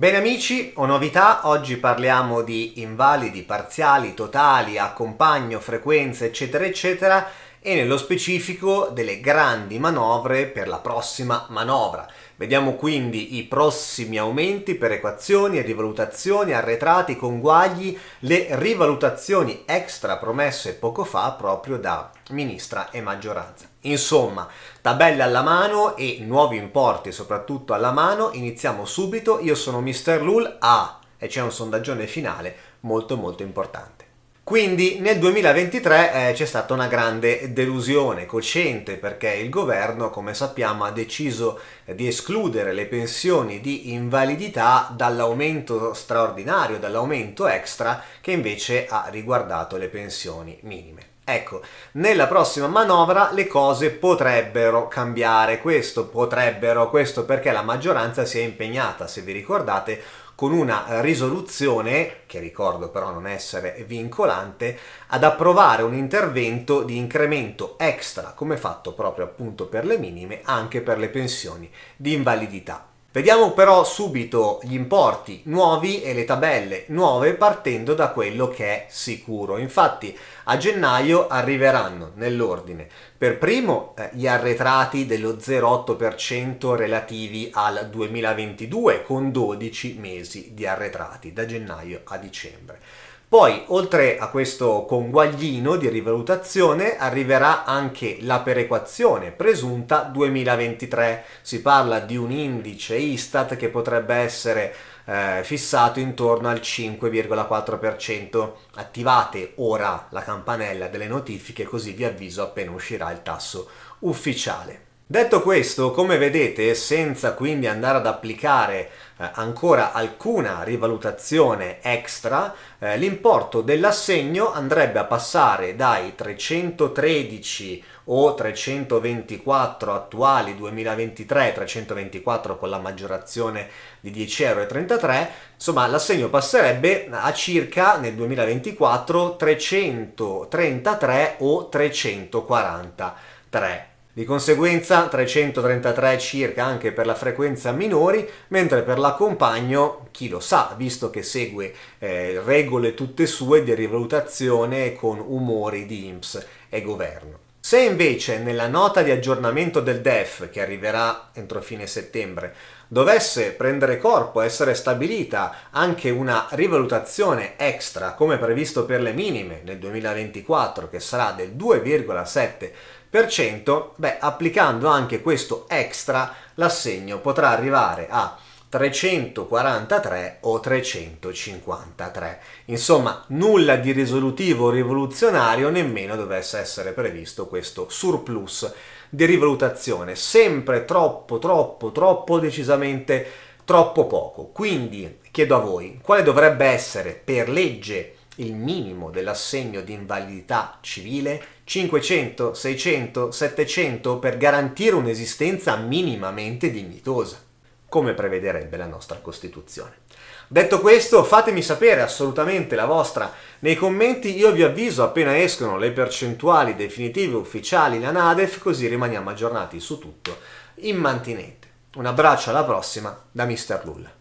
Bene amici, ho novità, oggi parliamo di invalidi, parziali, totali, accompagno, frequenze, eccetera, eccetera e nello specifico delle grandi manovre per la prossima manovra. Vediamo quindi i prossimi aumenti per equazioni, rivalutazioni, arretrati, conguagli, le rivalutazioni extra promesse poco fa proprio da ministra e maggioranza. Insomma, tabelle alla mano e nuovi importi soprattutto alla mano, iniziamo subito, io sono Mr. Lul A ah, e c'è un sondaggione finale molto molto importante. Quindi nel 2023 eh, c'è stata una grande delusione cocente perché il governo, come sappiamo, ha deciso di escludere le pensioni di invalidità dall'aumento straordinario, dall'aumento extra che invece ha riguardato le pensioni minime. Ecco, nella prossima manovra le cose potrebbero cambiare, questo potrebbero, questo perché la maggioranza si è impegnata, se vi ricordate, con una risoluzione, che ricordo però non essere vincolante, ad approvare un intervento di incremento extra, come fatto proprio appunto per le minime, anche per le pensioni di invalidità. Vediamo però subito gli importi nuovi e le tabelle nuove partendo da quello che è sicuro. Infatti a gennaio arriveranno nell'ordine per primo eh, gli arretrati dello 0,8% relativi al 2022 con 12 mesi di arretrati da gennaio a dicembre. Poi, oltre a questo conguaglino di rivalutazione, arriverà anche la perequazione presunta 2023. Si parla di un indice Istat che potrebbe essere eh, fissato intorno al 5,4%. Attivate ora la campanella delle notifiche così vi avviso appena uscirà il tasso ufficiale. Detto questo, come vedete, senza quindi andare ad applicare eh, ancora alcuna rivalutazione extra, eh, l'importo dell'assegno andrebbe a passare dai 313 o 324 attuali 2023, 324 con la maggiorazione di 10,33 euro, insomma l'assegno passerebbe a circa nel 2024 333 o 343 di conseguenza 333 circa anche per la frequenza minori, mentre per l'accompagno, chi lo sa, visto che segue eh, regole tutte sue di rivalutazione con umori di IMSS e governo. Se invece nella nota di aggiornamento del DEF, che arriverà entro fine settembre, dovesse prendere corpo, essere stabilita anche una rivalutazione extra come previsto per le minime nel 2024 che sarà del 2,7%, beh, applicando anche questo extra l'assegno potrà arrivare a 343 o 353. Insomma, nulla di risolutivo o rivoluzionario nemmeno dovesse essere previsto questo surplus di rivalutazione, sempre troppo, troppo, troppo, decisamente troppo poco. Quindi chiedo a voi, quale dovrebbe essere per legge il minimo dell'assegno di invalidità civile? 500, 600, 700 per garantire un'esistenza minimamente dignitosa come prevederebbe la nostra Costituzione. Detto questo, fatemi sapere assolutamente la vostra nei commenti, io vi avviso appena escono le percentuali definitive ufficiali, la Nadef, così rimaniamo aggiornati su tutto immantinente. Un abbraccio alla prossima da Mr. Lull.